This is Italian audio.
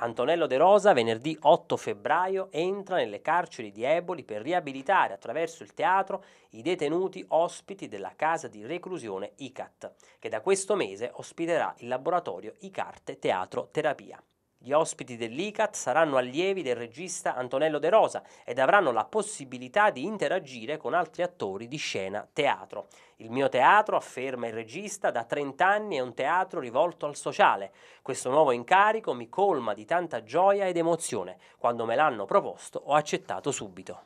Antonello De Rosa venerdì 8 febbraio entra nelle carceri di Eboli per riabilitare attraverso il teatro i detenuti ospiti della casa di reclusione ICAT, che da questo mese ospiterà il laboratorio ICARTE Teatro Terapia. Gli ospiti dell'ICAT saranno allievi del regista Antonello De Rosa ed avranno la possibilità di interagire con altri attori di scena teatro. Il mio teatro, afferma il regista, da 30 anni è un teatro rivolto al sociale. Questo nuovo incarico mi colma di tanta gioia ed emozione. Quando me l'hanno proposto ho accettato subito.